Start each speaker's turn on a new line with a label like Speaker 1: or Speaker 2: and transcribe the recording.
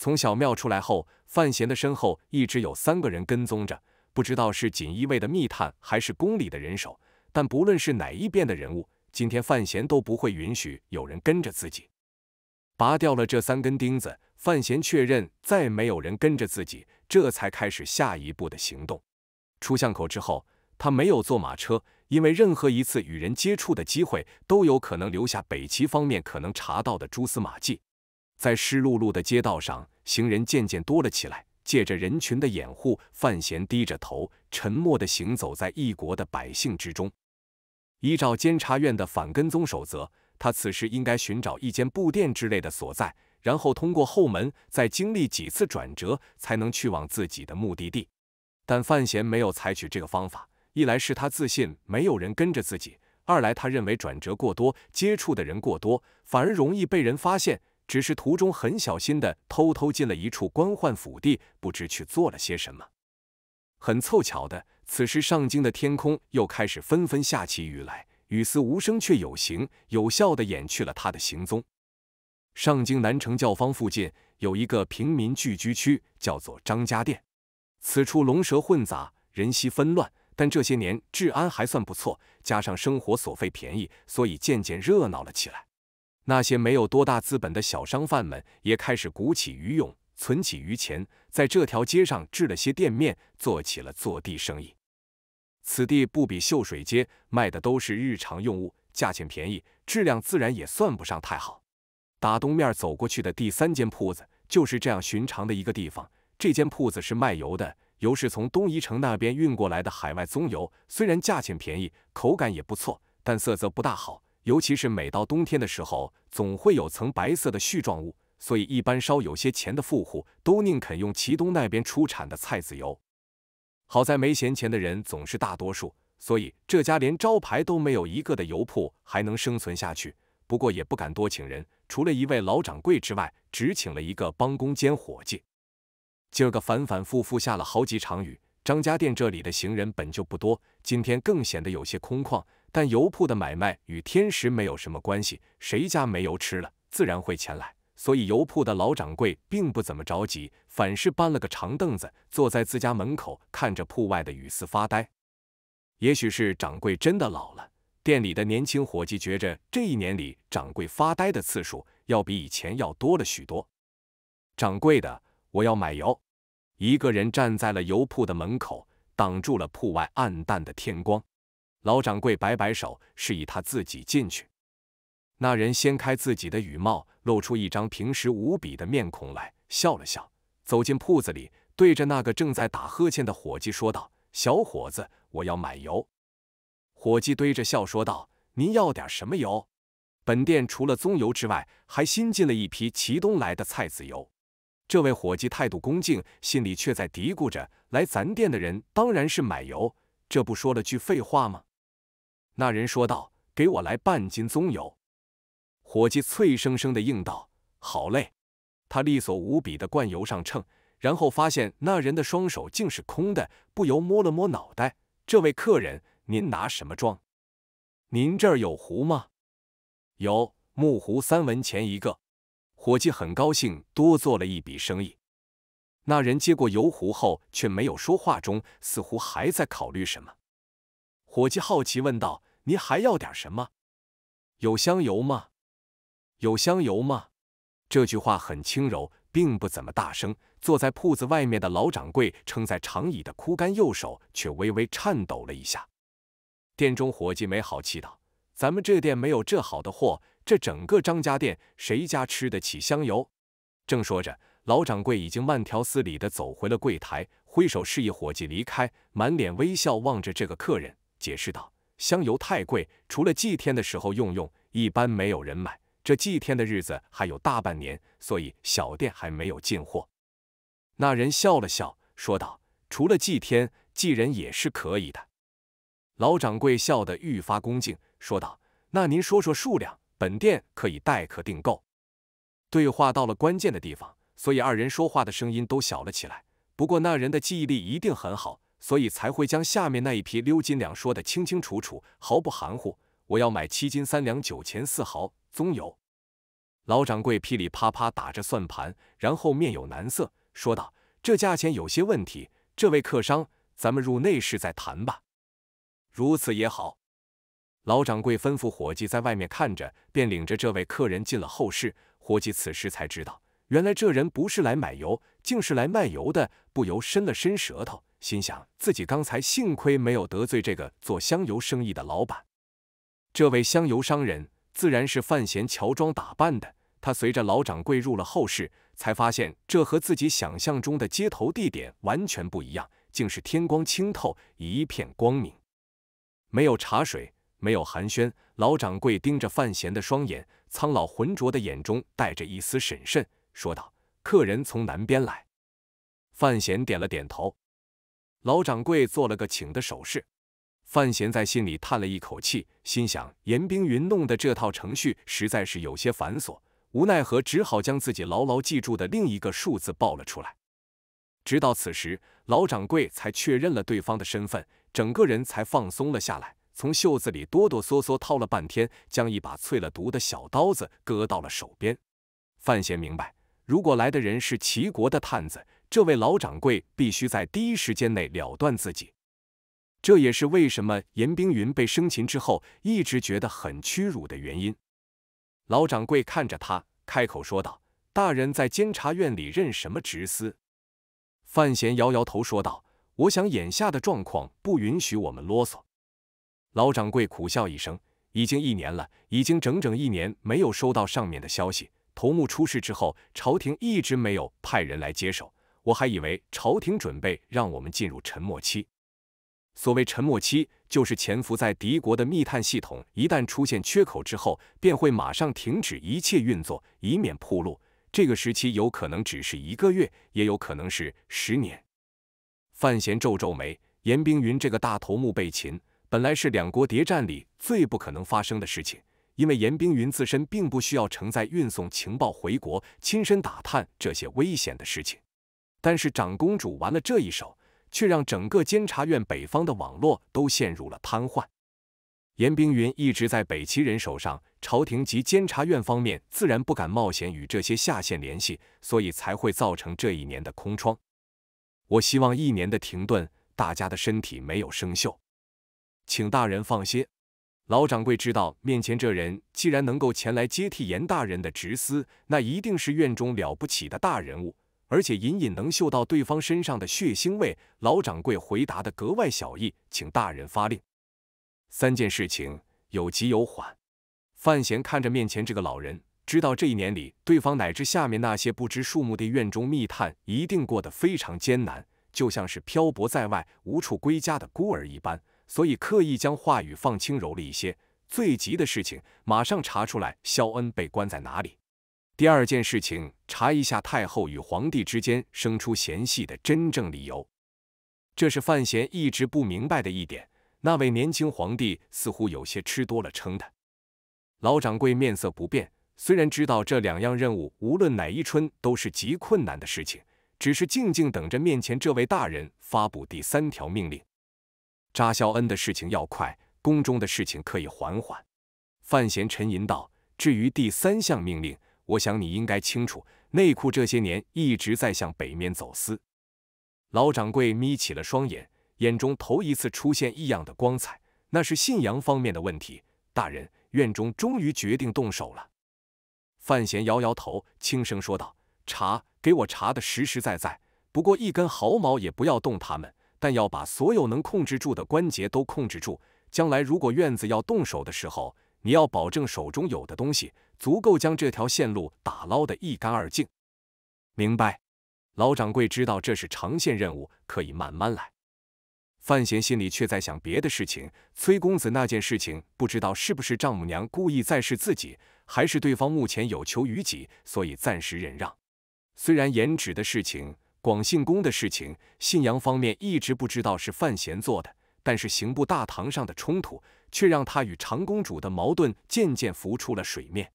Speaker 1: 从小庙出来后，范闲的身后一直有三个人跟踪着，不知道是锦衣卫的密探还是宫里的人手。但不论是哪一边的人物，今天范闲都不会允许有人跟着自己。拔掉了这三根钉子，范闲确认再没有人跟着自己，这才开始下一步的行动。出巷口之后，他没有坐马车，因为任何一次与人接触的机会，都有可能留下北齐方面可能查到的蛛丝马迹。在湿漉漉的街道上，行人渐渐多了起来。借着人群的掩护，范闲低着头，沉默的行走在异国的百姓之中。依照监察院的反跟踪守则，他此时应该寻找一间布店之类的所在，然后通过后门，再经历几次转折，才能去往自己的目的地。但范闲没有采取这个方法，一来是他自信没有人跟着自己，二来他认为转折过多，接触的人过多，反而容易被人发现。只是途中很小心的偷偷进了一处官宦府地，不知去做了些什么。很凑巧的，此时上京的天空又开始纷纷下起雨来，雨丝无声却有形，有效的掩去了他的行踪。上京南城教坊附近有一个平民聚居区，叫做张家店。此处龙蛇混杂，人稀纷乱，但这些年治安还算不错，加上生活所费便宜，所以渐渐热闹了起来。那些没有多大资本的小商贩们也开始鼓起鱼勇，存起鱼钱，在这条街上置了些店面，做起了坐地生意。此地不比秀水街，卖的都是日常用物，价钱便宜，质量自然也算不上太好。打东面走过去的第三间铺子，就是这样寻常的一个地方。这间铺子是卖油的，油是从东夷城那边运过来的海外棕油，虽然价钱便宜，口感也不错，但色泽不大好。尤其是每到冬天的时候，总会有层白色的絮状物，所以一般稍有些钱的富户都宁肯用齐东那边出产的菜籽油。好在没闲钱的人总是大多数，所以这家连招牌都没有一个的油铺还能生存下去。不过也不敢多请人，除了一位老掌柜之外，只请了一个帮工兼伙计。今儿个反反复复下了好几场雨，张家店这里的行人本就不多，今天更显得有些空旷。但油铺的买卖与天时没有什么关系，谁家没油吃了，自然会前来。所以油铺的老掌柜并不怎么着急，反是搬了个长凳子，坐在自家门口，看着铺外的雨丝发呆。也许是掌柜真的老了，店里的年轻伙计觉着这一年里，掌柜发呆的次数要比以前要多了许多。掌柜的，我要买油。一个人站在了油铺的门口，挡住了铺外暗淡的天光。老掌柜摆摆手，示意他自己进去。那人掀开自己的雨帽，露出一张平实无比的面孔来，笑了笑，走进铺子里，对着那个正在打呵欠的伙计说道：“小伙子，我要买油。”伙计堆着笑说道：“您要点什么油？本店除了棕油之外，还新进了一批齐东来的菜籽油。”这位伙计态度恭敬，心里却在嘀咕着：“来咱店的人当然是买油，这不说了句废话吗？”那人说道：“给我来半斤棕油。”伙计脆生生的应道：“好嘞。”他利索无比的灌油上秤，然后发现那人的双手竟是空的，不由摸了摸脑袋：“这位客人，您拿什么装？您这儿有壶吗？”“有，木壶三文钱一个。”伙计很高兴，多做了一笔生意。那人接过油壶后却没有说话，中似乎还在考虑什么。伙计好奇问道。您还要点什么？有香油吗？有香油吗？这句话很轻柔，并不怎么大声。坐在铺子外面的老掌柜撑在长椅的枯干右手却微微颤抖了一下。店中伙计没好气道：“咱们这店没有这好的货，这整个张家店谁家吃得起香油？”正说着，老掌柜已经慢条斯理的走回了柜台，挥手示意伙计离开，满脸微笑望着这个客人，解释道。香油太贵，除了祭天的时候用用，一般没有人买。这祭天的日子还有大半年，所以小店还没有进货。那人笑了笑，说道：“除了祭天，祭人也是可以的。”老掌柜笑得愈发恭敬，说道：“那您说说数量，本店可以代客订购。”对话到了关键的地方，所以二人说话的声音都小了起来。不过那人的记忆力一定很好。所以才会将下面那一批溜金两说得清清楚楚，毫不含糊。我要买七斤三两九钱四毫棕油。老掌柜噼里啪啪打着算盘，然后面有难色，说道：“这价钱有些问题，这位客商，咱们入内室再谈吧。”如此也好。老掌柜吩咐伙计在外面看着，便领着这位客人进了后室。伙计此时才知道，原来这人不是来买油，竟是来卖油的，不由伸了伸舌头。心想自己刚才幸亏没有得罪这个做香油生意的老板。这位香油商人自然是范闲乔装打扮的。他随着老掌柜入了后室，才发现这和自己想象中的街头地点完全不一样，竟是天光清透，一片光明。没有茶水，没有寒暄，老掌柜盯着范闲的双眼，苍老浑浊的眼中带着一丝审慎，说道：“客人从南边来。”范闲点了点头。老掌柜做了个请的手势，范闲在心里叹了一口气，心想严冰云弄的这套程序实在是有些繁琐，无奈何只好将自己牢牢记住的另一个数字报了出来。直到此时，老掌柜才确认了对方的身份，整个人才放松了下来，从袖子里哆哆嗦嗦掏了半天，将一把淬了毒的小刀子搁到了手边。范闲明白，如果来的人是齐国的探子。这位老掌柜必须在第一时间内了断自己，这也是为什么严冰云被生擒之后一直觉得很屈辱的原因。老掌柜看着他，开口说道：“大人在监察院里任什么职司？”范闲摇摇头说道：“我想眼下的状况不允许我们啰嗦。”老掌柜苦笑一声：“已经一年了，已经整整一年没有收到上面的消息。头目出事之后，朝廷一直没有派人来接手。”我还以为朝廷准备让我们进入沉默期。所谓沉默期，就是潜伏在敌国的密探系统一旦出现缺口之后，便会马上停止一切运作，以免暴露。这个时期有可能只是一个月，也有可能是十年。范闲皱皱眉，严冰云这个大头目被擒，本来是两国谍战里最不可能发生的事情，因为严冰云自身并不需要承载运送情报回国、亲身打探这些危险的事情。但是长公主玩了这一手，却让整个监察院北方的网络都陷入了瘫痪。严冰云一直在北齐人手上，朝廷及监察院方面自然不敢冒险与这些下线联系，所以才会造成这一年的空窗。我希望一年的停顿，大家的身体没有生锈，请大人放心。老掌柜知道，面前这人既然能够前来接替严大人的执司，那一定是院中了不起的大人物。而且隐隐能嗅到对方身上的血腥味。老掌柜回答的格外小意，请大人发令。三件事情，有急有缓。范闲看着面前这个老人，知道这一年里，对方乃至下面那些不知数目的院中密探一定过得非常艰难，就像是漂泊在外、无处归家的孤儿一般，所以刻意将话语放轻柔了一些。最急的事情，马上查出来肖恩被关在哪里。第二件事情，查一下太后与皇帝之间生出嫌隙的真正理由，这是范闲一直不明白的一点。那位年轻皇帝似乎有些吃多了撑的。老掌柜面色不变，虽然知道这两样任务无论哪一春都是极困难的事情，只是静静等着面前这位大人发布第三条命令。查肖恩的事情要快，宫中的事情可以缓缓。范闲沉吟道：“至于第三项命令。”我想你应该清楚，内库这些年一直在向北面走私。老掌柜眯起了双眼，眼中头一次出现异样的光彩。那是信阳方面的问题，大人，院中终于决定动手了。范闲摇摇头，轻声说道：“查，给我查的实实在在，不过一根毫毛也不要动他们，但要把所有能控制住的关节都控制住。将来如果院子要动手的时候。”你要保证手中有的东西足够将这条线路打捞得一干二净。明白。老掌柜知道这是长线任务，可以慢慢来。范闲心里却在想别的事情。崔公子那件事情，不知道是不是丈母娘故意在试自己，还是对方目前有求于己，所以暂时忍让。虽然颜值的事情、广信宫的事情，信阳方面一直不知道是范闲做的，但是刑部大堂上的冲突。却让他与长公主的矛盾渐渐浮出了水面。